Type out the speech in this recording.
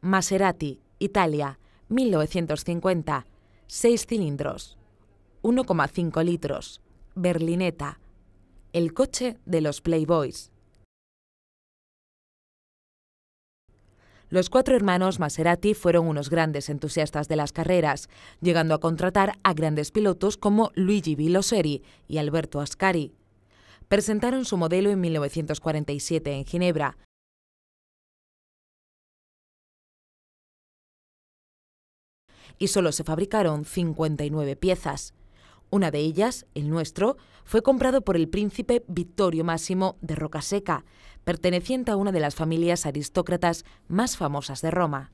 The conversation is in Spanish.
Maserati, Italia, 1950, 6 cilindros, 1,5 litros, berlineta, el coche de los Playboys. Los cuatro hermanos Maserati fueron unos grandes entusiastas de las carreras, llegando a contratar a grandes pilotos como Luigi Villoseri y Alberto Ascari. Presentaron su modelo en 1947 en Ginebra, y solo se fabricaron 59 piezas. Una de ellas, el nuestro, fue comprado por el príncipe Vittorio Máximo de Rocaseca, perteneciente a una de las familias aristócratas más famosas de Roma.